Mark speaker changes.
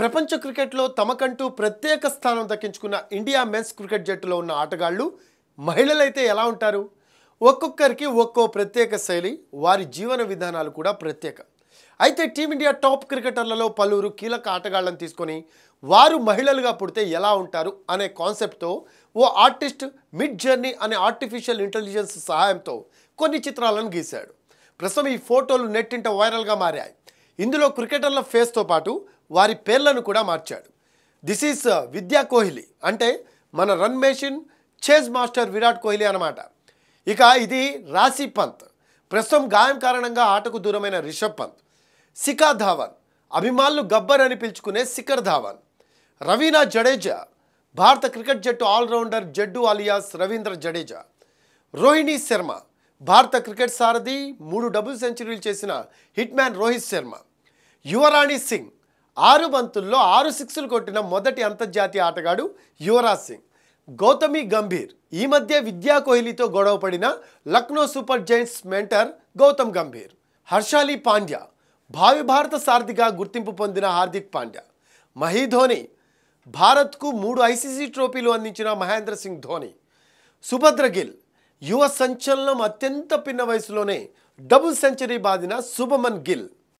Speaker 1: ప్రపంచ క్రికెట్లో తమకంటూ ప్రత్యేక స్థానం దక్కించుకున్న ఇండియా మెన్స్ క్రికెట్ జట్టులో ఉన్న ఆటగాళ్ళు మహిళలైతే ఎలా ఉంటారు ఒక్కొక్కరికి ఒక్కో ప్రత్యేక శైలి వారి జీవన విధానాలు కూడా ప్రత్యేక అయితే టీమిండియా టాప్ క్రికెటర్లలో పలువురు కీలక ఆటగాళ్లను తీసుకొని వారు మహిళలుగా పుడితే ఎలా ఉంటారు అనే కాన్సెప్ట్తో ఓ ఆర్టిస్ట్ మిడ్ జర్నీ అనే ఆర్టిఫిషియల్ ఇంటెలిజెన్స్ సహాయంతో కొన్ని చిత్రాలను గీశాడు ప్రస్తుతం ఈ ఫోటోలు నెట్టింట వైరల్గా మారాయి ఇందులో క్రికెటర్ల ఫేస్తో పాటు వారి పేర్లను కూడా మార్చాడు దిస్ ఈస్ uh, విద్యా కోహ్లీ అంటే మన run machine chase master Virat Kohli అనమాట ఇక ఇది రాశి పంత్ ప్రస్తుతం గాయం కారణంగా ఆటకు దూరమైన రిషబ్ పంత్ శిఖా ధావన్ అభిమానులు గబ్బర్ అని పిలుచుకునే శిఖర్ ధావన్ రవీనా జడేజా భారత క్రికెట్ జట్టు ఆల్రౌండర్ జడ్డు అలియాస్ రవీంద్ర జడేజా రోహిణి శర్మ భారత క్రికెట్ సారథి మూడు డబుల్ సెంచరీలు చేసిన హిట్ మ్యాన్ రోహిత్ శర్మ యువరాణి సింగ్ ఆరు బంతుల్లో ఆరు సిక్స్లు కొట్టిన మొదటి అంతర్జాతీయ ఆటగాడు యువరాజ్ సింగ్ గౌతమి గంభీర్ ఈ మధ్య విద్యా కోహ్లీతో గొడవ పడిన Lucknow super giants mentor Gautam Gambhir హర్షాలి పాండ్యా భావి భారత సారథిగా గుర్తింపు పొందిన హార్దిక్ పాండ్యా మహీ ధోని భారత్కు మూడు ఐసీసీ ట్రోఫీలు అందించిన మహేంద్ర సింగ్ ధోని సుభద్ర గిల్ యువ సంచలనం అత్యంత పిన్న వయసులోనే డబుల్ సెంచరీ బాదిన శుభమన్ గిల్